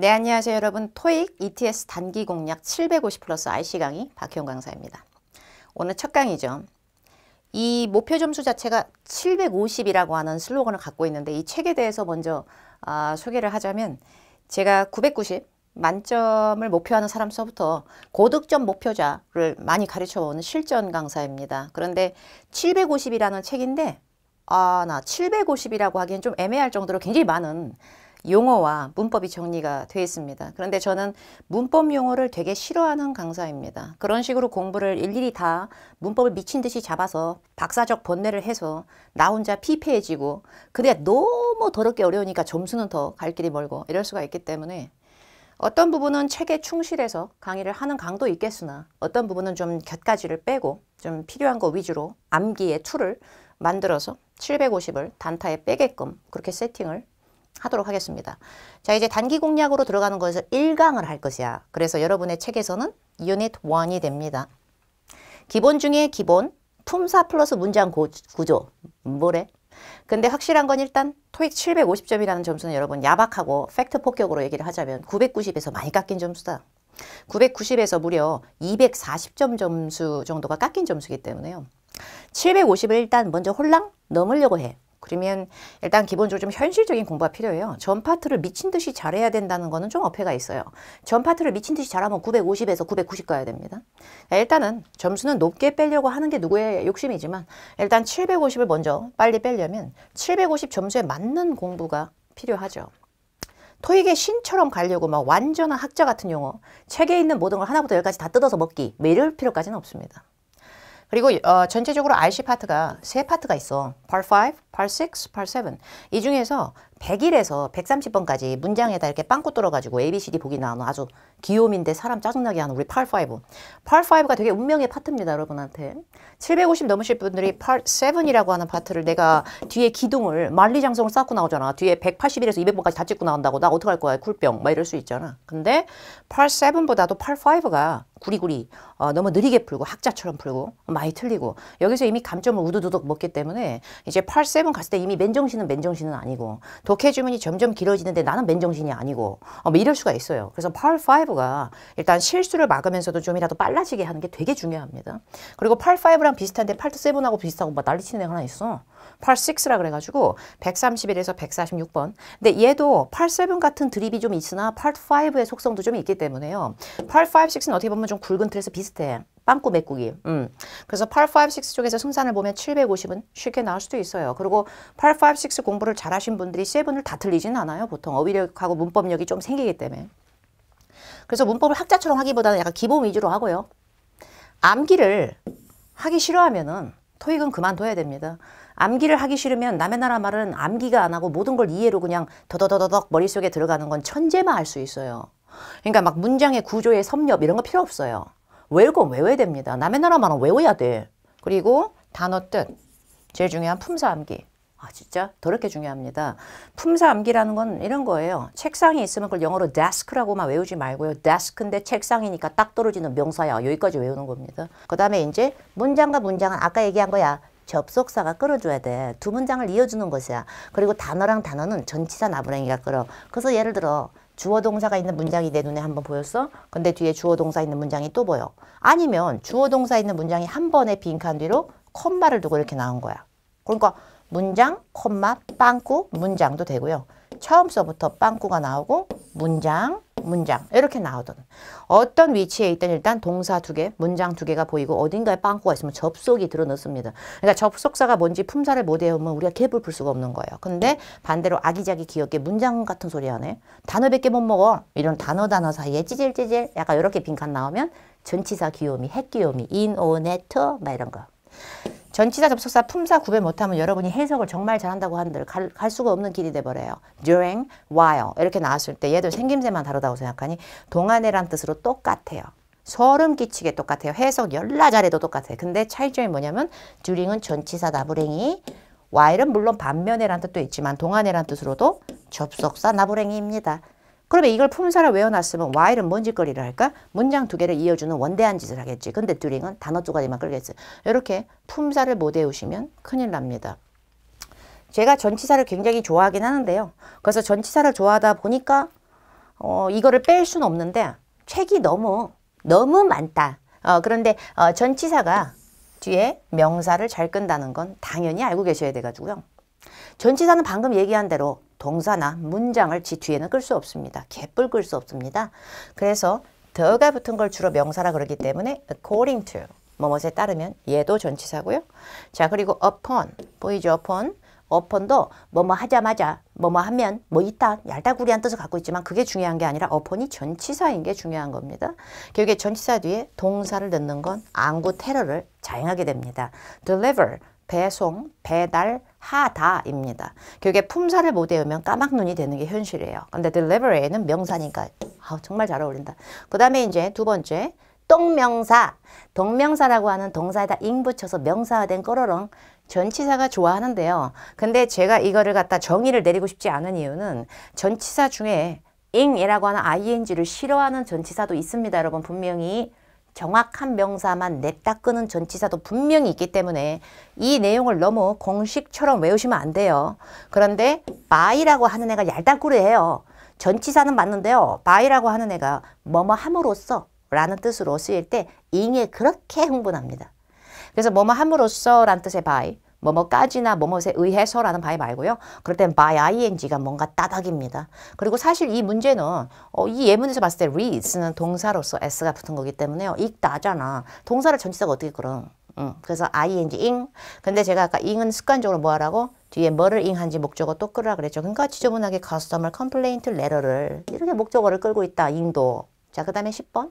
네, 안녕하세요 여러분. 토익 ETS 단기 공략 750 플러스 IC 강의 박희영 강사입니다. 오늘 첫 강의죠. 이 목표 점수 자체가 750이라고 하는 슬로건을 갖고 있는데 이 책에 대해서 먼저 아, 소개를 하자면 제가 990 만점을 목표하는 사람서부터 고득점 목표자를 많이 가르쳐오는 실전 강사입니다. 그런데 750이라는 책인데 아, 나 750이라고 하기엔 좀 애매할 정도로 굉장히 많은 용어와 문법이 정리가 되어 있습니다. 그런데 저는 문법 용어를 되게 싫어하는 강사입니다. 그런 식으로 공부를 일일이 다 문법을 미친 듯이 잡아서 박사적 번뇌를 해서 나 혼자 피폐해지고 그래 너무 더럽게 어려우니까 점수는 더 갈 길이 멀고 이럴 수가 있기 때문에 어떤 부분은 책에 충실해서 강의를 하는 강도 있겠으나 어떤 부분은 좀 곁가지를 빼고 좀 필요한 거 위주로 암기의 툴을 만들어서 750을 단타에 빼게끔 그렇게 세팅을 하도록 하겠습니다. 자 이제 단기 공략으로 들어가는 거에서 1강을 할 것이야. 그래서 여러분의 책에서는 유닛 1이 됩니다. 기본 중에 기본, 품사 플러스 문장 고, 구조, 뭐래? 근데 확실한 건 일단 토익 750점이라는 점수는 여러분 야박하고 팩트 폭격으로 얘기를 하자면 990에서 많이 깎인 점수다. 990에서 무려 240점 점수 정도가 깎인 점수이기 때문에요. 750을 일단 먼저 홀랑 넘으려고 해. 그러면 일단 기본적으로 좀 현실적인 공부가 필요해요. 전 파트를 미친 듯이 잘해야 된다는 거는 좀 어폐가 있어요. 전 파트를 미친 듯이 잘하면 950에서 990 가야 됩니다. 일단은 점수는 높게 빼려고 하는 게 누구의 욕심이지만 일단 750을 먼저 빨리 빼려면 750 점수에 맞는 공부가 필요하죠. 토익의 신처럼 가려고 막 완전한 학자 같은 용어, 책에 있는 모든 걸 하나부터 열까지 다 뜯어서 먹기, 뭐 이럴 필요까지는 없습니다. 그리고 어, 전체적으로 RC 파트가 세 파트가 있어. Part 5, Part 6, Part 7. 이 중에서 100일에서 130번까지 문장에다 이렇게 빵꾸 뚫어가지고 ABCD 보기 나오는 아주 귀요미인데 사람 짜증나게 하는 우리 팔5. 팔5가 되게 운명의 파트입니다, 여러분한테. 750 넘으실 분들이 팔7이라고 하는 파트를 내가 뒤에 기둥을 만리장성을 쌓고 나오잖아. 뒤에 181에서 200번까지 다 찍고 나온다고 나 어떡할 거야, 쿨병. 막 이럴 수 있잖아. 근데 팔7보다도 팔5가 구리구리 어, 너무 느리게 풀고 학자처럼 풀고 많이 틀리고 여기서 이미 감점을 우두두둑 먹기 때문에 이제 팔7 갔을 때 이미 맨정신은 맨정신은 아니고 독해 주문이 점점 길어지는데 나는 맨정신이 아니고 어, 뭐 이럴 수가 있어요. 그래서 팔5가 일단 실수를 막으면서도 좀이라도 빨라지게 하는 게 되게 중요합니다. 그리고 팔5랑 비슷한데 팔7하고 비슷하고 막 뭐 난리치는 애가 하나 있어. 팔6라 그래가지고 131에서 146번 근데 얘도 팔7 같은 드립이 좀 있으나 팔5의 속성도 좀 있기 때문에요. 팔5, 6는 어떻게 보면 좀 굵은 틀에서 비슷해. 빵꾸 메꾸기. 음. 그래서 8, 5, 6 쪽에서 승산을 보면 750은 쉽게 나올 수도 있어요. 그리고 8, 5, 6 공부를 잘하신 분들이 7을 다 틀리진 않아요. 보통 어휘력하고 문법력이 좀 생기기 때문에. 그래서 문법을 학자처럼 하기보다는 약간 기본 위주로 하고요. 암기를 하기 싫어하면은 토익은 그만둬야 됩니다. 암기를 하기 싫으면 남의 나라 말은 암기가 안 하고 모든 걸 이해로 그냥 더더더더덕 머릿속에 들어가는 건 천재만 할 수 있어요. 그러니까 막 문장의 구조의 섭렵 이런 거 필요 없어요. 외우고 외워야 됩니다. 남의 나라 말은 외워야 돼. 그리고 단어 뜻. 제일 중요한 품사 암기. 아 진짜 더럽게 중요합니다. 품사 암기라는 건 이런 거예요. 책상이 있으면 그걸 영어로 desk라고만 외우지 말고요. desk인데 책상이니까 딱 떨어지는 명사야. 여기까지 외우는 겁니다. 그 다음에 이제 문장과 문장은 아까 얘기한 거야. 접속사가 끌어줘야 돼. 두 문장을 이어주는 것이야. 그리고 단어랑 단어는 전치사 나부랭이가 끌어. 그래서 예를 들어 주어 동사가 있는 문장이 내 눈에 한번 보였어? 근데 뒤에 주어 동사 있는 문장이 또 보여. 아니면 주어 동사 있는 문장이 한 번에 빈칸 뒤로 콤마를 두고 이렇게 나온 거야. 그러니까 문장, 콤마, 빵꾸, 문장도 되고요. 처음서부터 빵꾸가 나오고 문장, 문장 이렇게 나오던 어떤 위치에 있든 일단 동사 두 개, 문장 두 개가 보이고 어딘가에 빵꾸가 있으면 접속이 드러넣습니다 그러니까 접속사가 뭔지 품사를 못 외우면 우리가 갭을풀 수가 없는 거예요. 근데 반대로 아기자기 귀엽게 문장 같은 소리 하네. 단어 몇 개 못 먹어. 이런 단어 단어 사이에 찌질찌질 약간 이렇게 빈칸 나오면 전치사 귀요미, 핵귀요미, 인오네트 막 이런 거. 전치사 접속사 품사 구별 못하면 여러분이 해석을 정말 잘한다고 한들 갈, 갈 수가 없는 길이 돼버려요. during, while 이렇게 나왔을 때 얘도 생김새만 다르다고 생각하니 동안에란 뜻으로 똑같아요. 소름 끼치게 똑같아요. 해석 열나 잘해도 똑같아요. 근데 차이점이 뭐냐면 during은 전치사 나부랭이 while은 물론 반면에란 뜻도 있지만 동안에란 뜻으로도 접속사 나부랭이입니다. 그러면 이걸 품사를 외워놨으면 while은 뭔 짓거리를 할까? 문장 두 개를 이어주는 원대한 짓을 하겠지. 근데 during은 단어 두 가지만 끌겠어. 이렇게 품사를 못 외우시면 큰일 납니다. 제가 전치사를 굉장히 좋아하긴 하는데요. 그래서 전치사를 좋아하다 보니까 어, 이거를 뺄 수는 없는데 책이 너무 너무 많다. 어, 그런데 어, 전치사가 뒤에 명사를 잘 끈다는 건 당연히 알고 계셔야 돼가지고요. 전치사는 방금 얘기한 대로 동사나 문장을 지 뒤에는 끌 수 없습니다. 개뿔 끌 수 없습니다. 그래서 더가 붙은 걸 주로 명사라 그러기 때문에 according to 뭐뭐에 따르면 얘도 전치사고요. 자 그리고 upon 보이죠 upon 어폰도 뭐뭐 하자마자 뭐뭐 하면 뭐 있다 얄다구리한 뜻을 갖고 있지만 그게 중요한 게 아니라 어폰이 전치사인 게 중요한 겁니다. 결국에 전치사 뒤에 동사를 넣는 건 안구 테러를 자행하게 됩니다. deliver 배송, 배달, 하다입니다. 결국에 품사를 못 외우면 까막눈이 되는 게 현실이에요. 근데 deliberate는 명사니까 아, 정말 잘 어울린다. 그 다음에 이제 두 번째 똥명사 동명사라고 하는 동사에다 잉 붙여서 명사화된 꺼로롱 전치사가 좋아하는데요. 근데 제가 이거를 갖다 정의를 내리고 싶지 않은 이유는 전치사 중에 잉이라고 하는 ing를 싫어하는 전치사도 있습니다. 여러분 분명히 정확한 명사만 냅다 끄는 전치사도 분명히 있기 때문에 이 내용을 너무 공식처럼 외우시면 안 돼요. 그런데 by라고 하는 애가 얄딱구리해요. 전치사는 맞는데요. by라고 하는 애가 뭐뭐 함으로써 라는 뜻으로 쓰일 때 i n 에 그렇게 흥분합니다. 그래서 뭐뭐 함으로써 라는 뜻의 by 뭐뭐까지나 뭐뭐에 의해서라는 바에 말고요. 그럴 땐 by ing가 뭔가 따닥입니다. 그리고 사실 이 문제는 어, 이 예문에서 봤을 때 reads는 동사로서 s가 붙은 거기 때문에요. 읽다잖아. 동사를 전치사가 어떻게 그럼? 응. 그래서 ing, ing. 근데 제가 아까 ing은 습관적으로 뭐 하라고? 뒤에 뭐를 ing한지 목적어 또 끌라 그랬죠. 그러니까 지저분하게 customer complaint letter를 이렇게 목적어를 끌고 있다. ing도. 자, 그 다음에 10번.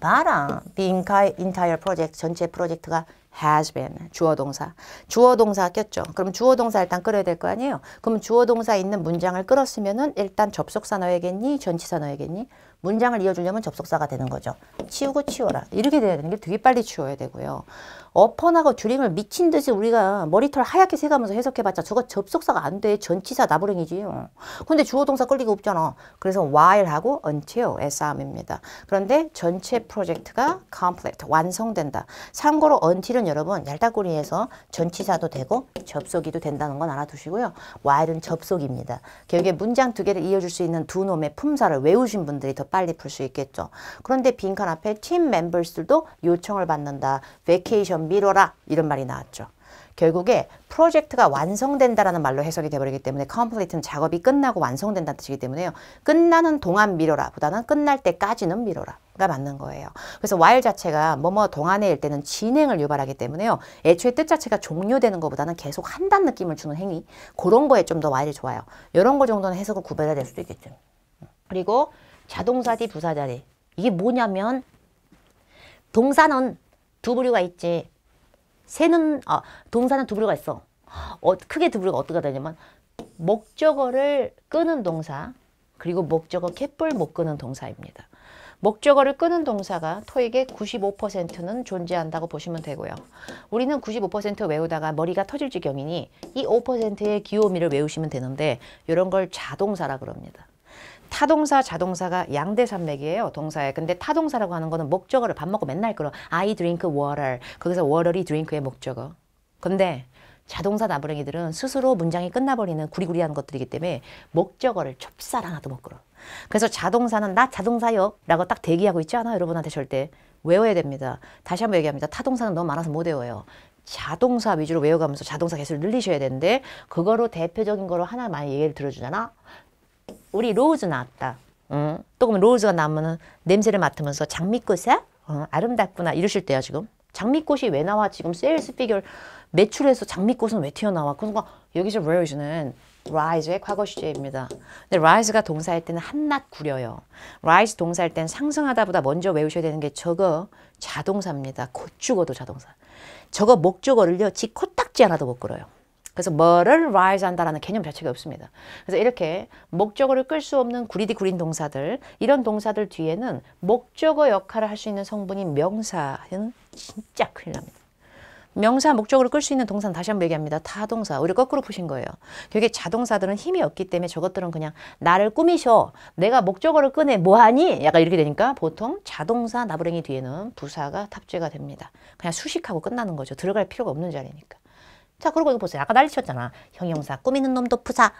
바람 the entire project 전체 프로젝트가 has been 주어 동사 주어 동사 꼈죠 그럼 주어 동사 일단 끌어야 될 거 아니에요 그럼 주어 동사 있는 문장을 끌었으면은 일단 접속사 넣어야겠니 전치사 넣어야겠니 문장을 이어주려면 접속사가 되는 거죠. 치우고 치워라. 이렇게 돼야 되는 게 되게 빨리 치워야 되고요. 어퍼나고 줄임을 미친 듯이 우리가 머리털 하얗게 세가면서 해석해봤자 저거 접속사가 안 돼. 전치사 나부랭이지요. 어. 근데 주어동사 끌리고 없잖아. 그래서 while하고 until의 싸움입니다. 그런데 전체 프로젝트가 complete, 완성된다. 참고로 until은 여러분 얄딱구리에서 전치사도 되고 접속이도 된다는 건 알아두시고요. while은 접속입니다. 결국에 문장 두 개를 이어줄 수 있는 두 놈의 품사를 외우신 분들이 더 빨리 풀 수 있겠죠. 그런데 빈칸 앞에 팀멤버들도 요청을 받는다. 베케이션 미뤄라 이런 말이 나왔죠. 결국에 프로젝트가 완성된다라는 말로 해석이 돼버리기 때문에 컴플리트는 작업이 끝나고 완성된다는 뜻이기 때문에요. 끝나는 동안 미뤄라 보다는 끝날 때까지는 미뤄라 가 맞는 거예요. 그래서 while 자체가 뭐뭐 동안에일 때는 진행을 유발하기 때문에요. 애초에 뜻 자체가 종료되는 것보다는 계속 한다는 느낌을 주는 행위 그런 거에 좀 더 while이 좋아요. 이런 거 정도는 해석을 구별해야 될 수도 있겠죠. 그리고 자동사 뒤 부사 자리. 이게 뭐냐면 동사는 두 부류가 있지. 새는 아 동사는 두 부류가 있어. 어, 크게 두 부류가 어떻게 되냐면 목적어를 끄는 동사 그리고 목적어 캣뿔 못 끄는 동사입니다. 목적어를 끄는 동사가 토익의 95%는 존재한다고 보시면 되고요. 우리는 95% 외우다가 머리가 터질 지경이니 이 5%의 기호미를 외우시면 되는데 이런 걸 자동사라 그럽니다. 타동사, 자동사가 양대 산맥이에요. 동사에. 근데 타동사라고 하는 거는 목적어를 밥 먹고 맨날 그러. I drink water. 거기서 water이 drink의 목적어. 근데 자동사 나부랭이들은 스스로 문장이 끝나버리는 구리구리한 것들이기 때문에 목적어를 좁쌀 하나도 못 끌어. 그래서 자동사는 나 자동사요 라고 딱 대기하고 있지 않아 여러분한테 절대 외워야 됩니다. 다시 한번 얘기합니다. 타동사는 너무 많아서 못 외워요. 자동사 위주로 외워가면서 자동사 개수를 늘리셔야 되는데 그거로 대표적인 거로 하나 만예를 들어주잖아. 우리 로즈 나왔다. 응? 또 그러면 로즈가 나오면 냄새를 맡으면서 장미꽃이야? 어, 아름답구나 이러실 때야 지금. 장미꽃이 왜 나와? 지금 세일스 피규어 매출에서 장미꽃은 왜 튀어나와? 그러니까 여기서 rare는 rise의 과거 시제입니다. 근데 rise가 동사일 때는 한낱 구려요. rise 동사일 때는 상승하다 보다 먼저 외우셔야 되는 게 저거 자동사입니다. 곧 죽어도 자동사. 저거 목적어를요. 지 코딱지 하나도 못 걸어요. 그래서 뭐를 rise 한다라는 개념 자체가 없습니다. 그래서 이렇게 목적어를 끌 수 없는 구리디 구린 동사들 이런 동사들 뒤에는 목적어 역할을 할 수 있는 성분인 명사는 진짜 큰일 납니다. 명사 목적으로 끌 수 있는 동사는 다시 한 번 얘기합니다. 타동사. 우리 거꾸로 푸신 거예요. 그게 자동사들은 힘이 없기 때문에 저것들은 그냥 나를 꾸미셔. 내가 목적어를 끄네. 뭐하니? 약간 이렇게 되니까 보통 자동사 나부랭이 뒤에는 부사가 탑재가 됩니다. 그냥 수식하고 끝나는 거죠. 들어갈 필요가 없는 자리니까. 자 그리고 이거 보세요. 아까 난리쳤잖아. 형용사 꾸미는 놈도 부사.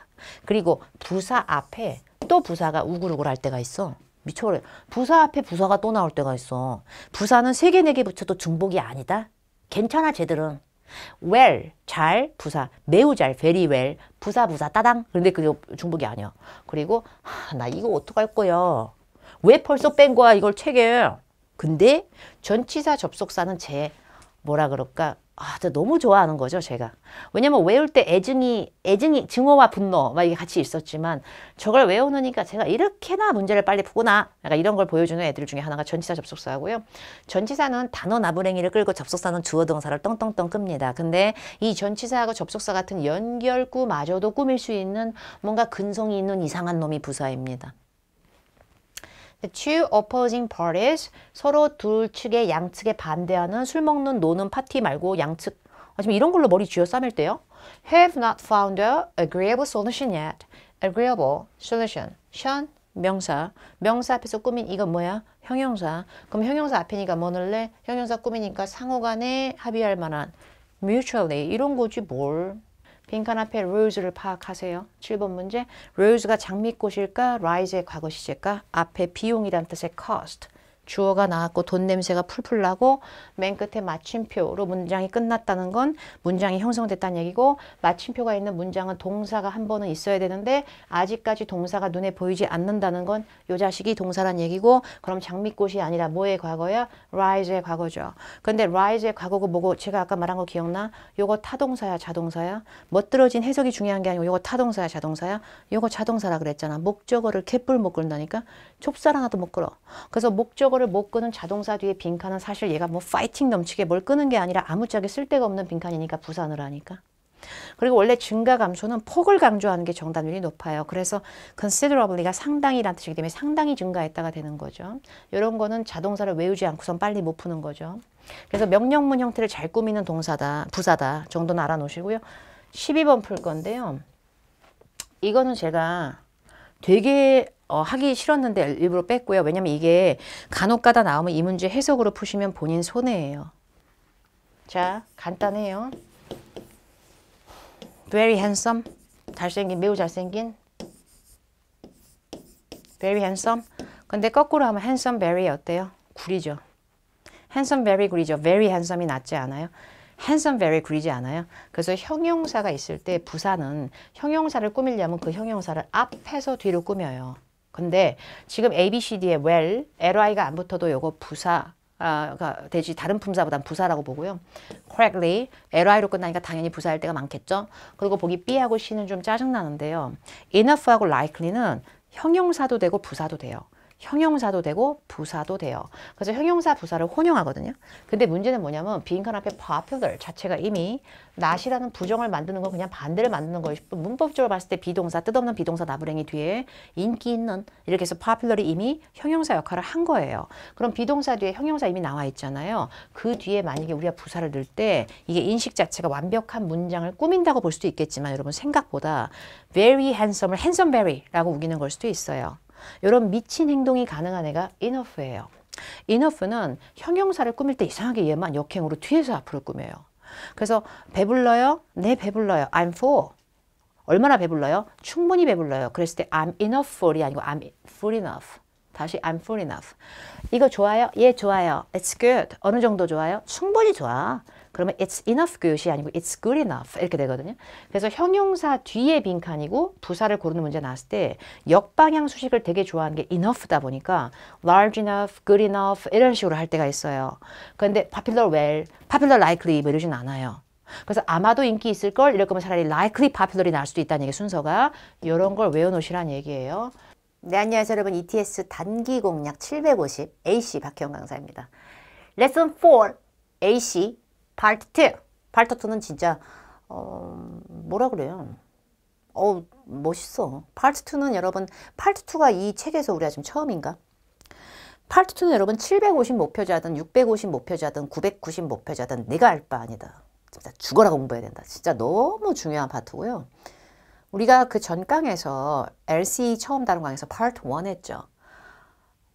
그리고 부사 앞에 또 부사가 우글우글 할 때가 있어. 미쳐버려. 부사 앞에 부사가 또 나올 때가 있어. 부사는 세 개 네개 네 붙여도 중복이 아니다. 괜찮아 쟤들은. well, 잘, 부사, 매우 잘, very well, 부사, 부사, 따당. 그런데 그게 중복이 아니야. 그리고 하, 나 이거 어떡할 거야. 왜 벌써 뺀 거야 이걸 책에. 근데 전치사 접속사는 제 뭐라 그럴까 아, 너무 좋아하는 거죠, 제가. 왜냐면 외울 때 애증이, 애증이, 증오와 분노, 막 이게 같이 있었지만, 저걸 외우느니까 제가 이렇게나 문제를 빨리 푸구나. 약간 이런 걸 보여주는 애들 중에 하나가 전치사 접속사고요. 전치사는 단어 나부랭이를 끌고 접속사는 주어 동사를 떵떵떵 끕니다. 근데 이 전치사하고 접속사 같은 연결구마저도 꾸밀 수 있는 뭔가 근성이 있는 이상한 놈이 부사입니다. The two opposing parties 서로 둘 측의 양측에 반대하는 술 먹는 노는 파티 말고 양측 아, 지금 이런 걸로 머리 쥐어싸맬 때요. Have not found a agreeable solution yet. Agreeable solution. 션 명사. 명사 앞에서 꾸민 이건 뭐야? 형용사. 그럼 형용사 앞이니까 뭐 넣을래? 형용사 꾸미니까 상호간에 합의할 만한 mutually 이런 거지 뭘. 빈칸 앞에 rose를 파악하세요. 7번 문제. rose가 장미꽃일까? rise의 과거 시제일까? 앞에 비용이란 뜻의 cost. 주어가 나왔고 돈 냄새가 풀풀 나고 맨 끝에 마침표로 문장이 끝났다는 건 문장이 형성됐다는 얘기고 마침표가 있는 문장은 동사가 한 번은 있어야 되는데 아직까지 동사가 눈에 보이지 않는다는 건요 자식이 동사란 얘기고 그럼 장미꽃이 아니라 뭐의 과거야? rise의 과거죠. 근데 rise의 과거고 뭐고 제가 아까 말한 거 기억나? 요거 타동사야 자동사야? 멋들어진 해석이 중요한 게 아니고 요거 타동사야 자동사야? 요거 자동사라 그랬잖아. 목적어를 개뿔 못 끌다니까 좁쌀 하나도 못 끌어. 그래서 목적 저거를 못 끄는 자동사 뒤에 빈칸은 사실 얘가 뭐 파이팅 넘치게 뭘 끄는 게 아니라 아무짝에 쓸데가 없는 빈칸이니까 부산으로 하니까. 그리고 원래 증가 감소는 폭을 강조하는 게 정답률이 높아요. 그래서 considerably가 상당히란 뜻이기 때문에 상당히 증가했다가 되는 거죠. 이런 거는 자동사를 외우지 않고선 빨리 못 푸는 거죠. 그래서 명령문 형태를 잘 꾸미는 동사다, 부사다 정도는 알아놓으시고요. 12번 풀 건데요. 이거는 제가 되게 어, 하기 싫었는데 일부러 뺐고요. 왜냐면 이게 간혹가다 나오면 이 문제 해석으로 푸시면 본인 손해예요. 자, 간단해요. Very handsome. 잘생긴, 매우 잘생긴. Very handsome. 근데 거꾸로 하면 handsome very 어때요? 구리죠. handsome very 구리죠. very handsome이 낫지 않아요? handsome very 구리지 않아요? 그래서 형용사가 있을 때 부사는 형용사를 꾸밀려면 그 형용사를 앞에서 뒤로 꾸며요. 근데 지금 A, B, C, D에 well, ly가 안 붙어도 요거 부사 가 아, 되지 그러니까 다른 품사보단 부사라고 보고요. correctly, ly로 끝나니까 당연히 부사일 때가 많겠죠. 그리고 보기 B하고 C는 좀 짜증나는데요. enough하고 likely는 형용사도 되고 부사도 돼요. 형용사도 되고 부사도 돼요. 그래서 형용사 부사를 혼용하거든요. 근데 문제는 뭐냐면 빈칸 앞에 popular 자체가 이미 not이라는 부정을 만드는 건 그냥 반대를 만드는 거일 뿐 문법적으로 봤을 때 비동사 뜻없는 비동사 나부랭이 뒤에 인기 있는 이렇게 해서 popular이 이미 형용사 역할을 한 거예요. 그럼 비동사 뒤에 형용사 이미 나와 있잖아요. 그 뒤에 만약에 우리가 부사를 넣을 때 이게 인식 자체가 완벽한 문장을 꾸민다고 볼 수도 있겠지만 여러분 생각보다 very handsome을 handsome very라고 우기는 걸 수도 있어요. 이런 미친 행동이 가능한 애가 enough예요. enough는 형용사를 꾸밀 때 이상하게 얘만 역행으로 뒤에서 앞으로 꾸며요. 그래서 배불러요? 네 배불러요. I'm full. 얼마나 배불러요? 충분히 배불러요. 그랬을 때 I'm enough full이 아니고 I'm full enough. 다시 I'm full enough. 이거 좋아요? 예, 좋아요. It's good. 어느 정도 좋아요? 충분히 좋아. 그러면 it's enough good이 아니고 it's good enough 이렇게 되거든요. 그래서 형용사 뒤에 빈칸이고 부사를 고르는 문제 나왔을 때 역방향 수식을 되게 좋아하는 게 enough다 보니까 large enough, good enough 이런 식으로 할 때가 있어요. 그런데 popular well, popular likely 뭐 이러진 않아요. 그래서 아마도 인기 있을걸 이럴 거면 차라리 likely popular이 나날 수도 있다는 얘기 순서가 이런 걸외워놓으시는 얘기예요. 네 안녕하세요 여러분 ETS 단기 공략 750 AC 박형 강사입니다. 레슨 4 AC 발트 발터트는 진짜 어, 뭐라 그래요? 어 멋있어. 파트 2는 여러분 파트 2가 이 책에서 우리가 지금 처음인가? 파트 2는 여러분 750 목표자든 650 목표자든 990 목표자든 내가 알 바 아니다. 진짜 죽어라 공부해야 된다. 진짜 너무 중요한 파트고요. 우리가 그 전 강에서 l c 처음 다룬 강에서 파트 1 했죠.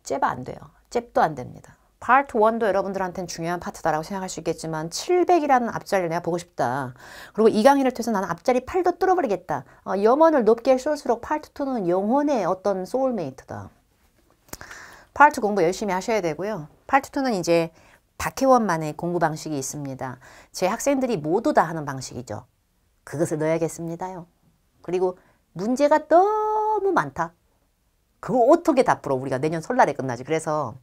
잽 안 돼요. 잽도 안 됩니다. p a 파트 1도 여러분들한테는 중요한 파트다라고 생각할 수 있겠지만 700이라는 앞자리를 내가 보고 싶다. 그리고 이 강의를 통해서 나는 앞자리 8도 뚫어버리겠다. 어, 염원을 높게 쏠수록 p a 파트 2는 영혼의 어떤 소울메이트다. p a 파트 공부 열심히 하셔야 되고요. p a 파트 2는 이제 박혜원만의 공부 방식이 있습니다. 제 학생들이 모두 다 하는 방식이죠. 그것을 넣어야겠습니다요. 그리고 문제가 너무 많다. 그거 어떻게 다 풀어 우리가 내년 설날에 끝나지. 그래서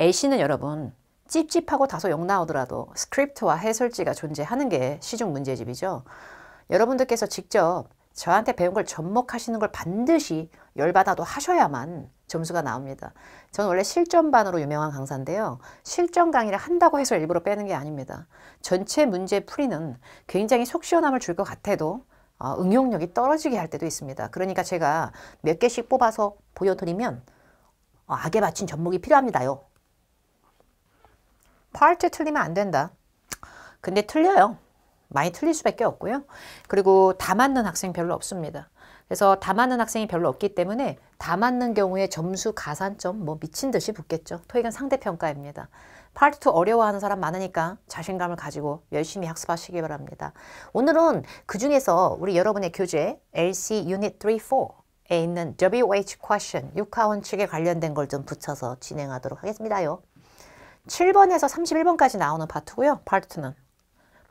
A씨는 여러분 찝찝하고 다소 욕 나오더라도 스크립트와 해설지가 존재하는 게 시중 문제집이죠. 여러분들께서 직접 저한테 배운 걸 접목하시는 걸 반드시 열받아도 하셔야만 점수가 나옵니다. 저는 원래 실전반으로 유명한 강사인데요. 실전 강의를 한다고 해서 일부러 빼는 게 아닙니다. 전체 문제 풀이는 굉장히 속 시원함을 줄 것 같아도 어, 응용력이 떨어지게 할 때도 있습니다. 그러니까 제가 몇 개씩 뽑아서 보여드리면 어, 악에 받친 접목이 필요합니다요. part 틀리면 안 된다. 근데 틀려요. 많이 틀릴 수밖에 없고요. 그리고 다 맞는 학생 별로 없습니다. 그래서 다 맞는 학생이 별로 없기 때문에 다 맞는 경우에 점수 가산점 뭐 미친 듯이 붙겠죠. 토익은 상대평가입니다. Part 2 어려워하는 사람 많으니까 자신감을 가지고 열심히 학습하시기 바랍니다. 오늘은 그 중에서 우리 여러분의 교재 LC 유닛 3, 4에 있는 WH q u e s t i o n 육하원 측에 관련된 걸 좀 붙여서 진행하도록 하겠습니다요. 7번에서 31번까지 나오는 파트고요. 파트는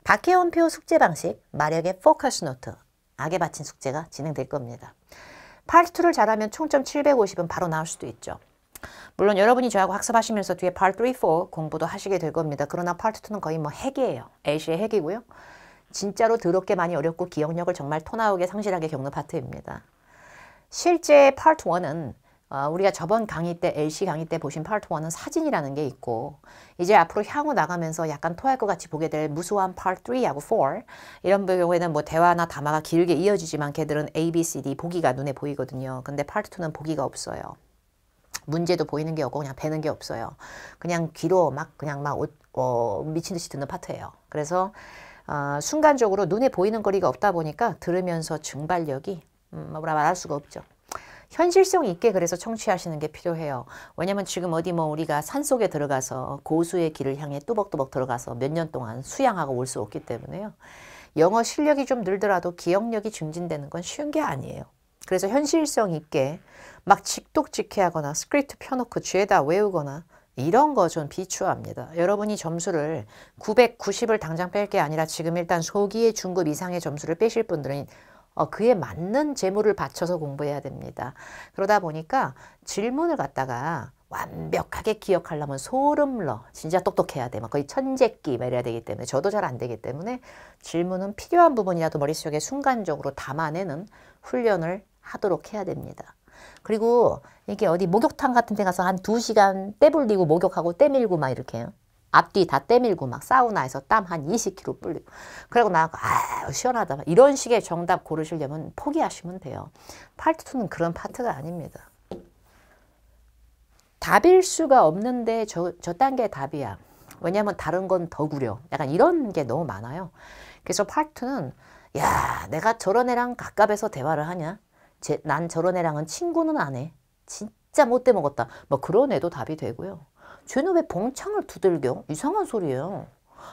박혜원표 숙제 방식, 마력의 포커스 노트, 악에 바친 숙제가 진행될 겁니다. 파트 2를 잘하면 총점 750은 바로 나올 수도 있죠. 물론 여러분이 저하고 학습하시면서 뒤에 파트 3, 4 공부도 하시게 될 겁니다. 그러나 파트 2는 거의 뭐 핵이에요. 애쉬의 핵이고요. 진짜로 더럽게 많이 어렵고 기억력을 정말 토나오게 상실하게 겪는 파트입니다. 실제 파트 1은 어, 우리가 저번 강의 때 LC 강의 때 보신 파트 1은 사진이라는 게 있고 이제 앞으로 향후 나가면서 약간 토할 것 같이 보게 될 무수한 파트 3하고 4 이런 경우에는 뭐 대화나 담화가 길게 이어지지만 걔들은 A, B, C, D 보기가 눈에 보이거든요. 근데 파트 2는 보기가 없어요. 문제도 보이는 게 없고 그냥 배는 게 없어요. 그냥 귀로 막 그냥 막 어, 미친 듯이 듣는 파트예요. 그래서 어, 순간적으로 눈에 보이는 거리가 없다 보니까 들으면서 증발력이 음, 뭐라 말할 수가 없죠. 현실성 있게 그래서 청취하시는 게 필요해요. 왜냐면 지금 어디 뭐 우리가 산속에 들어가서 고수의 길을 향해 뚜벅뚜벅 들어가서 몇 년 동안 수양하고 올 수 없기 때문에요. 영어 실력이 좀 늘더라도 기억력이 증진되는 건 쉬운 게 아니에요. 그래서 현실성 있게 막 직독직해하거나 스크립트 펴놓고 죄다 외우거나 이런 거 좀 비추합니다. 여러분이 점수를 990을 당장 뺄 게 아니라 지금 일단 소기의 중급 이상의 점수를 빼실 분들은 어, 그에 맞는 재물을 받쳐서 공부해야 됩니다. 그러다 보니까 질문을 갖다가 완벽하게 기억하려면 소름러 진짜 똑똑해야 돼. 막 거의 천재끼 말해야 되기 때문에 저도 잘 안 되기 때문에 질문은 필요한 부분이라도 머릿속에 순간적으로 담아내는 훈련을 하도록 해야 됩니다. 그리고 이게 렇 어디 목욕탕 같은 데 가서 한 두시간 때불리고 목욕하고 때밀고막 이렇게 앞뒤 다 떼밀고 막 사우나에서 땀 한 20kg 뿔리고 그러고 나고 아 시원하다 이런 식의 정답 고르시려면 포기하시면 돼요. 파트2는 그런 파트가 아닙니다. 답일 수가 없는데 저, 저딴 게 답이야. 왜냐면 다른 건 더 구려. 약간 이런 게 너무 많아요. 그래서 파트2는 야 내가 저런 애랑 가깝해서 대화를 하냐? 제, 난 저런 애랑은 친구는 안 해. 진짜 못돼 먹었다. 뭐 그런 애도 답이 되고요. 쟤는 왜 봉창을 두들겨? 이상한 소리예요.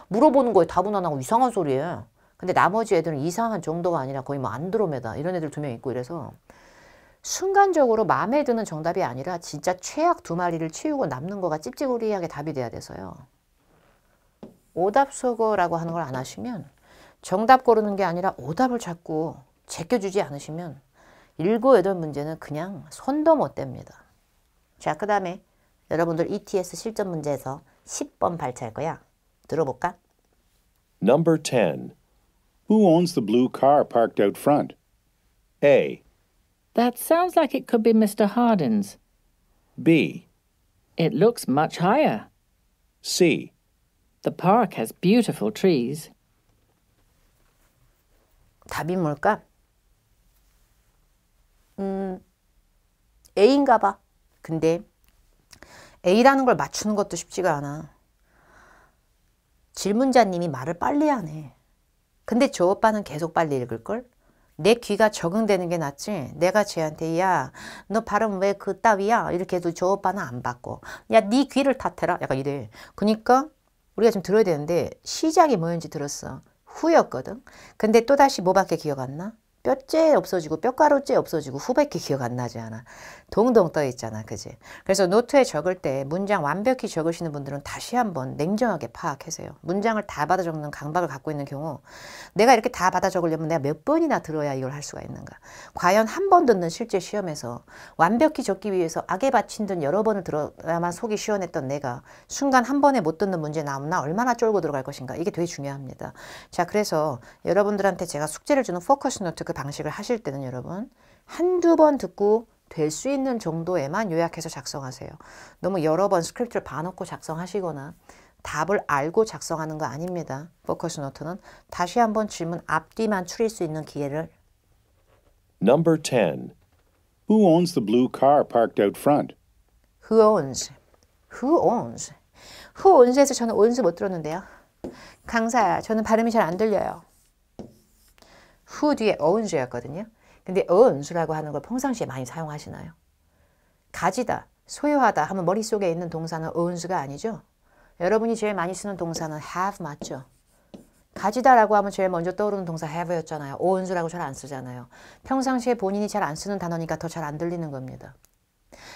물어보는 거에 답은 안 하고 이상한 소리예요. 근데 나머지 애들은 이상한 정도가 아니라 거의 뭐 안드로메다 이런 애들 두 명 있고 이래서 순간적으로 마음에 드는 정답이 아니라 진짜 최악 두 마리를 치우고 남는 거가 찝찝우리하게 답이 돼야 돼서요. 오답 속어라고 하는 걸 안 하시면 정답 고르는 게 아니라 오답을 자꾸 제껴주지 않으시면 일곱 여덟 문제는 그냥 손도 못 댑니다. 자, 그 다음에 여러분들 ETS 실전 문제에서 10번 발췌할 거야. 들어볼까? Number 10. Who owns the blue car parked out front? A. That sounds like it could be Mr. Hardin's. B. It looks much higher. C. The park has beautiful trees. 답이 뭘까? 음, A인가 봐. 근데 A라는 걸 맞추는 것도 쉽지가 않아. 질문자님이 말을 빨리 하네. 근데 저 오빠는 계속 빨리 읽을걸? 내 귀가 적응되는 게 낫지. 내가 쟤한테 야너 발음 왜 그 따위야? 이렇게 해도 저 오빠는 안 받고 야네 귀를 탓해라. 약간 이래. 그러니까 우리가 지금 들어야 되는데 시작이 뭐였는지 들었어. 후였거든. 근데 또다시 뭐밖에 기억 안 나? 뼈째 없어지고 뼈가루째 없어지고 후백께 기억 안 나지 않아. 동동 떠 있잖아. 그지? 그래서 노트에 적을 때 문장 완벽히 적으시는 분들은 다시 한번 냉정하게 파악하세요. 문장을 다 받아 적는 강박을 갖고 있는 경우 내가 이렇게 다 받아 적으려면 내가 몇 번이나 들어야 이걸 할 수가 있는가. 과연 한 번 듣는 실제 시험에서 완벽히 적기 위해서 악에 바친 듯 여러 번을 들어야만 속이 시원했던 내가 순간 한 번에 못 듣는 문제 나오나 얼마나 쫄고 들어갈 것인가. 이게 되게 중요합니다. 자 그래서 여러분들한테 제가 숙제를 주는 포커스 노트 그 방식을 하실 때는 여러분 한두 번 듣고 될 수 있는 정도에만 요약해서 작성하세요. 너무 여러 번 스크립트를 봐놓고 작성하시거나 답을 알고 작성하는 거 아닙니다. 포커스 노트는 다시 한번 질문 앞뒤만 추릴 수 있는 기회를 Number 10. Who owns the blue car parked out front? Who owns? Who owns? Who owns에서 저는 owns 못 들었는데요. 강사야, 저는 발음이 잘 안 들려요. 후 뒤에 어운수였거든요 근데 어운수라고 하는 걸 평상시에 많이 사용하시나요? 가지다, 소유하다 하면 머릿속에 있는 동사는 어은수가 아니죠. 여러분이 제일 많이 쓰는 동사는 have 맞죠? 가지다라고 하면 제일 먼저 떠오르는 동사 have였잖아요. 어은수라고 잘 안 쓰잖아요. 평상시에 본인이 잘 안 쓰는 단어니까 더 잘 안 들리는 겁니다.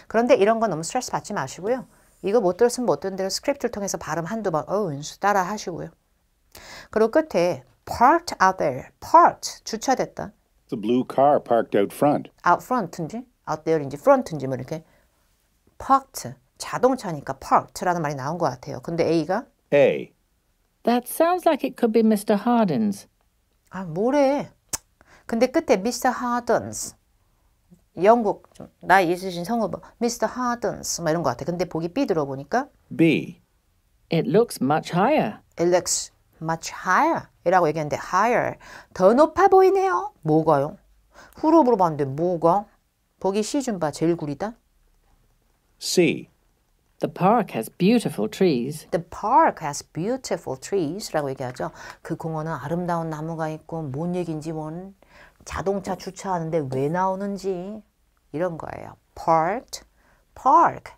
그런데 이런 건 너무 스트레스 받지 마시고요. 이거 못 들었으면 못 들은 대로 스크립트를 통해서 발음 한두 번 어은수 따라 하시고요. 그리고 끝에 parked out there. parked 주차됐다. The blue car parked out front. out front인지 out there인지 front인지 뭐 이렇게 parked 자동차니까 parked라는 말이 나온 것 같아요. 근데 A가 A. That sounds like it could be Mr. Hardin's. 아 뭐래? 근데 끝에 Mr. Hardin's 영국 좀 나이 있으신 성우분 Mr. Hardin's 막 이런 것 같아. 근데 보기 B 들어보니까 B. It looks much higher. It looks much higher 이라고 얘기하는데 higher 더 높아 보이네요. 뭐가요? 후 물어봤는데 뭐가? 보기 C 준봐 제일 구리다. C. The park has beautiful trees. The park has beautiful trees라고 얘기하죠. 그 공원은 아름다운 나무가 있고 뭔 얘긴지 뭔 자동차 주차하는데 왜 나오는지 이런 거예요. p a r k park.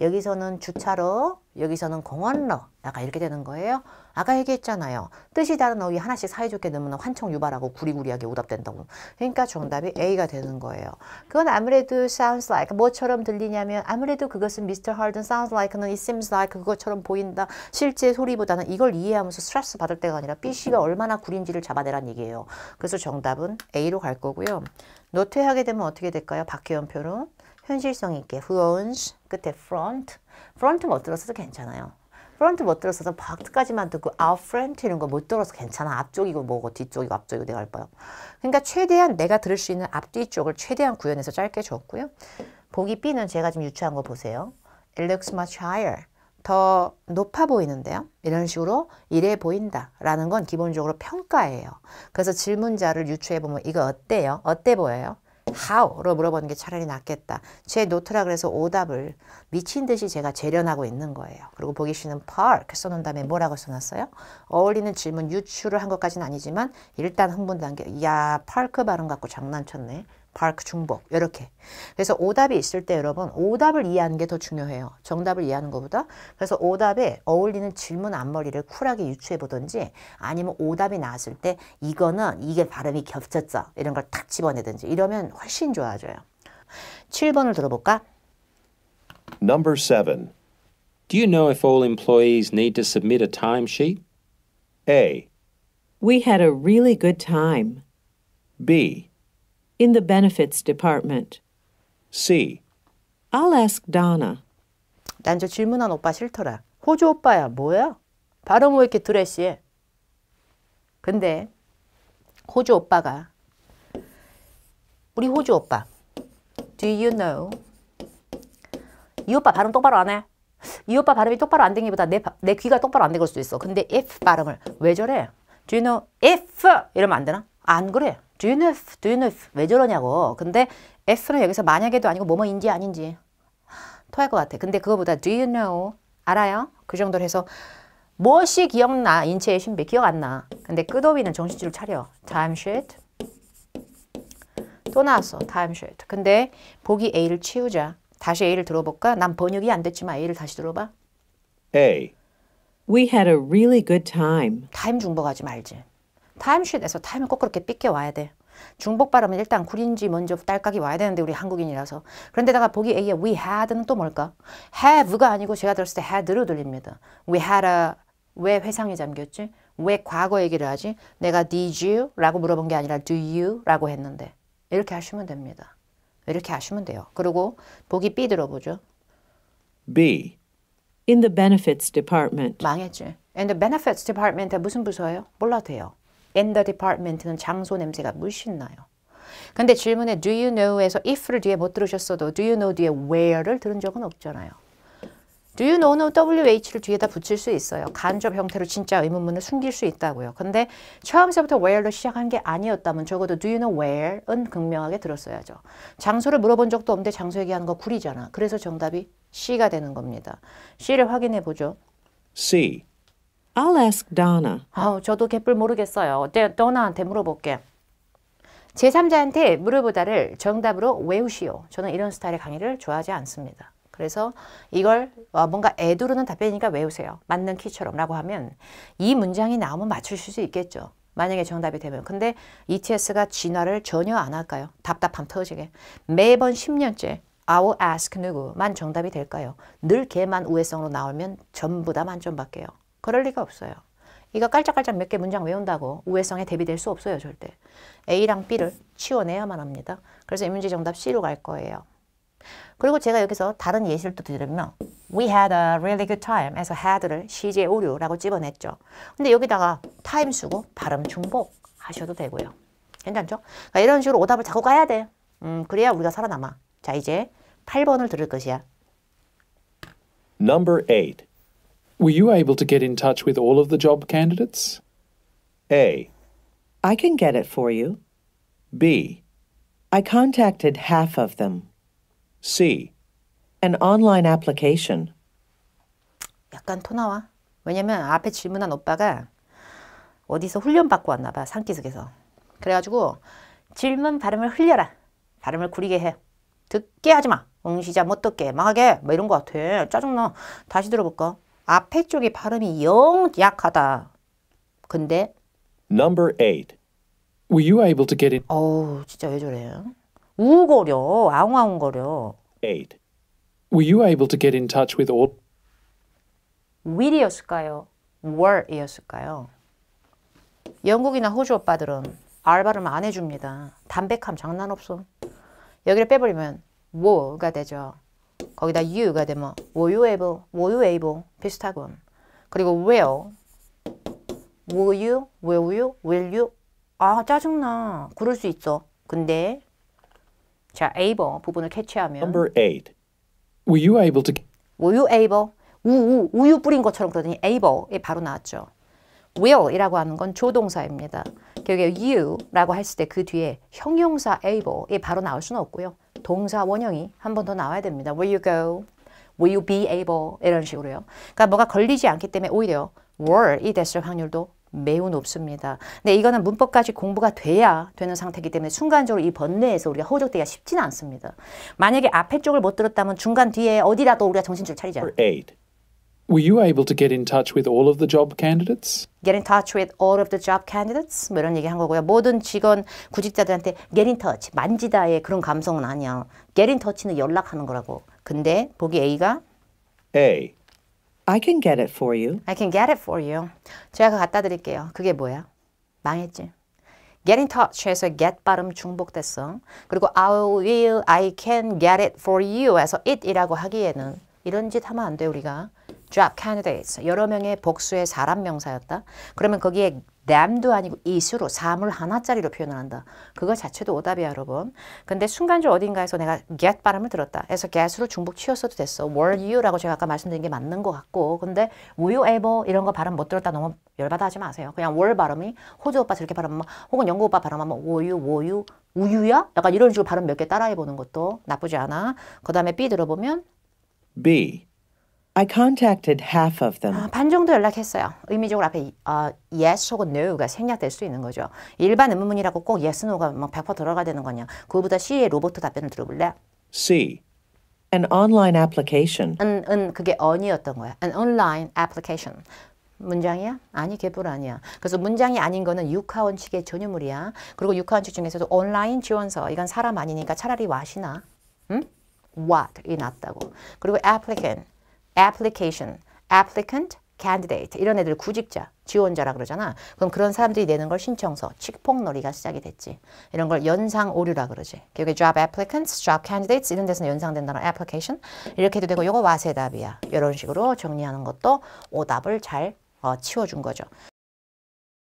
여기서는 주차로, 여기서는 공원로. 약간 이렇게 되는 거예요. 아까 얘기했잖아요. 뜻이 다른 어휘 하나씩 사이좋게 넣으면 환청 유발하고 구리구리하게 오답된다고. 그러니까 정답이 A가 되는 거예요. 그건 아무래도 sounds like 뭐처럼 들리냐면 아무래도 그것은 Mr. Harden sounds like는 it seems like 그것처럼 보인다. 실제 소리보다는 이걸 이해하면서 스트레스 받을 때가 아니라 B, C가 얼마나 구린지를 잡아내란 얘기예요. 그래서 정답은 A로 갈 거고요. 노퇴하게 되면 어떻게 될까요? 박혜연표로 현실성 있게 who owns 끝에 front front는 어들었어도 괜찮아요. 프런트 못 들었어서 박트까지만 듣고 아웃 프런트 이런 거 못 들어서 괜찮아. 앞쪽이고 뭐고 뒤쪽이고 앞쪽이고 내가 할 거야. 그러니까 최대한 내가 들을 수 있는 앞뒤쪽을 최대한 구현해서 짧게 줬고요. 보기 B는 제가 지금 유추한 거 보세요. It looks much higher. 더 높아 보이는데요. 이런 식으로 이래 보인다라는 건 기본적으로 평가예요. 그래서 질문자를 유추해보면 이거 어때요? 어때 보여요? how로 물어보는 게 차라리 낫겠다. 제 노트라 그래서 오답을 미친 듯이 제가 재련하고 있는 거예요. 그리고 보기 씨는 park 써놓은 다음에 뭐라고 써놨어요? 어울리는 질문 유추를 한 것까지는 아니지만 일단 흥분 단계. 야, park 발음 갖고 장난쳤네. park 중복 이렇게 그래서 오답이 있을 때 여러분 오답을 이해하는 게 더 중요해요 정답을 이해하는 것보다 그래서 오답에 어울리는 질문 앞머리를 쿨하게 유추해 보든지 아니면 오답이 나왔을 때 이거는 이게 발음이 겹쳤어 이런 걸 탁 집어내든지 이러면 훨씬 좋아져요 7번을 들어볼까? Number 7 Do you know if all employees need to submit a timesheet? A. We had a really good time. B. in the benefits department. C. I'll ask Donna. 난저 질문한 오빠 싫더라. 호주 오빠야 뭐야? 바로 뭐 이렇게 드레시해. 근데 호주 오빠가 우리 호주 오빠 Do you know? 이 오빠 발음 똑바로 안 해. 이 오빠 발음이 똑바로 안 된기보다 내, 내 귀가 똑바로 안되 수도 있어. 근데 if 발음을 왜 저래? Do you know if? 이러면 안 되나? 안 그래. dünnöf, dünnöf 왜 저러냐고. 근데 s는 여기서 만약에도 아니고 뭐뭐인지 아닌지 토할 것 같아. 근데 그거보다 do you know 알아요? 그 정도로 해서 무엇이 기억나? 인체의 신비 기억 안 나. 근데 끝오비는 정신줄을 차려. time sheet 또 나왔어. time sheet 근데 보기 A를 치우자. 다시 A를 들어볼까? 난 번역이 안 됐지만 A를 다시 들어봐. A. We had a really good time. 타임 중복하지 말지. 타임쉿에서 타임을 꼭 그렇게 삐껴 와야 돼. 중복 발음은 일단 구린지 먼저 딸깍이 와야 되는데 우리 한국인이라서 그런데다가 보기 A의 we had는 또 뭘까? have가 아니고 제가 들었을 때 had로 들립니다. we had a, 왜 회상에 잠겼지? 왜 과거 얘기를 하지? 내가 did you? 라고 물어본 게 아니라 do you? 라고 했는데 이렇게 하시면 됩니다. 이렇게 하시면 돼요. 그리고 보기 B 들어보죠. B. In the benefits department. 망했지. In the benefits department에 무슨 부서예요? 몰라도 돼요. in the department는 장소 냄새가 물씬 나요. 근데 질문에 do you know에서 if를 뒤에 못 들으셨어도 do you know 뒤에 where를 들은 적은 없잖아요. do you know는 wh를 뒤에다 붙일 수 있어요. 간접 형태로 진짜 의문문을 숨길 수 있다고요. 근데 처음서부터 where로 시작한 게 아니었다면 적어도 do you know where은 극명하게 들었어야죠. 장소를 물어본 적도 없는데 장소 얘기하는 거 구리잖아. 그래서 정답이 C가 되는 겁니다. C를 확인해 보죠. C. I'll ask Donna. 아우, 저도 개뿔 모르겠어요. 어 Donna한테 물어볼게. 제3자한테 물어보다를 정답으로 외우시오. 저는 이런 스타일의 강의를 좋아하지 않습니다. 그래서 이걸 어, 뭔가 애도르는 답변이니까 외우세요. 맞는 키처럼 라고 하면 이 문장이 나오면 맞추실 수 있겠죠. 만약에 정답이 되면. 근데 ETS가 진화를 전혀 안 할까요? 답답함 터지게. 매번 10년째 I'll ask 누구만 정답이 될까요? 늘 걔만 우회성으로 나오면 전부 다 만점 받게요. 그럴 리가 없어요. 이거 깔짝깔짝 몇 개 문장 외운다고 우회성에 대비될 수 없어요. 절대. A랑 B를 치워내야만 합니다. 그래서 이 문제 정답 C로 갈 거예요. 그리고 제가 여기서 다른 예시를 또 드리면 We had a really good time 에서 had를 시제 오류라고 집어냈죠. 근데 여기다가 time 쓰고 발음 중복 하셔도 되고요. 괜찮죠? 그러니까 이런 식으로 오답을 자꾸 가야 돼. 음, 그래야 우리가 살아남아. 자, 이제 8번을 들을 것이야. Number 8. Were you able to get in touch with all of the job candidates? A. I can get it for you. B. I contacted half of them. C. An online application. 약간 토 나와. 왜냐면 앞에 질문한 오빠가 어디서 훈련 받고 왔나 봐. 산기슭에서. 그래가지고 질문 발음을 흘려라. 발음을 구리게 해. 듣게 하지 마. 응시자 못 듣게 망하게. 뭐 이런 거 같아. 짜증나. 다시 들어볼까? 앞에 쪽의 발음이 영 약하다. 근데 Number 8. Were you able to get it? 어 진짜 왜 저래? 우거려. 아웅거려 8. Were you able to get in touch with all? will이었을까요? were이었을까요? 영국이나 호주 오빠들은 R 발음 안 해줍니다. 담백함 장난 없어. 여기를 빼버리면 w 가 되죠. 거기다 you가 되면 were you able, were you able 비슷하군. 그리고 will, will you, will you, will you 아 짜증나. 그럴 수 있어. 근데 자 able 부분을 캐치하면 Number 8. Were you able to Were you able? 우우 우유 뿌린 것처럼 그러더니 able이 바로 나왔죠. will이라고 하는 건 조동사입니다. 결국 you라고 했을 때그 뒤에 형용사 able이 바로 나올 수는 없고요. 동사 원형이 한 번 더 나와야 됩니다. Will you go? Will you be able? 이런 식으로요. 그러니까 뭐가 걸리지 않기 때문에 오히려 were이 됐을 확률도 매우 높습니다. 근데 이거는 문법까지 공부가 돼야 되는 상태이기 때문에 순간적으로 이 번뇌에서 우리가 허우적대기가 쉽지는 않습니다. 만약에 앞에 쪽을 못 들었다면 중간 뒤에 어디라도 우리가 정신줄 차리자. Were you able to get in touch with all of the job candidates? Get in touch with all of the job candidates? 뭐 이런 얘기 한 거고요. 모든 직원 구직자들한테 get in touch, 만지다의 그런 감성은 아니야. get in touch는 연락하는 거라고. 근데 보기 A가 A. I can get it for you. I can get it for you. 제가 갖다 드릴게요. 그게 뭐야? 망했지. get in touch에서 get 발음 중복됐어. 그리고 I will, I can get it for you 해서 it이라고 하기에는 이런 짓 하면 안 돼 우리가. job candidates 여러 명의 복수의 사람 명사였다. 그러면 거기에 them도 아니고 is로 사물 하나짜리로 표현을 한다. 그거 자체도 오답이야 여러분. 근데 순간적으로 어딘가에서 내가 get 바람을 들었다. 그래서 get으로 중복 치웠어도 됐어. were you라고 제가 아까 말씀드린 게 맞는 것 같고 근데 were you able 이런 거 발음 못 들었다 너무 열받아 하지 마세요. 그냥 were 발음이 호주 오빠 저렇게 발음하면 혹은 영국 오빠 발음하면 were you, were you, 우유야? 약간 이런 식으로 발음 몇 개 따라해보는 것도 나쁘지 않아. 그 다음에 B 들어보면 B I contacted half of them. 아, 반 정도 연락했어요. 의미적으로 앞에 어, yes 혹은 no가 생략될 수 있는 거죠. 일반 의문문이라고 꼭 yes, no가 1 0 0 들어가야 되는 거냐. 그거보다 C의 로버 답변을 들어볼래? C. An online application. 은, 은 그게 o 이었던 거야. An online application. 문장이야? 아니, 개뿔 아니야. 그래서 문장이 아닌 거는 육하원 측의 전유물이야. 그리고 육하원 측 중에서도 온라인 지원서. 이건 사람 아니니까 차라리 what이나 응? what이 낫다고. 그리고 applicant. application, applicant, candidate 이런 애들 구직자, 지원자라 그러잖아. 그럼 그런 사람들이 내는 걸 신청서, 칙폭놀이가 시작이 됐지. 이런 걸 연상 오류라 그러지. 결국에 job applicants, job candidates 이런 데서 는 연상된 다는 application 이렇게 도 되고 이거 와세답이야. 이런 식으로 정리하는 것도 오답을 잘 어, 치워준 거죠.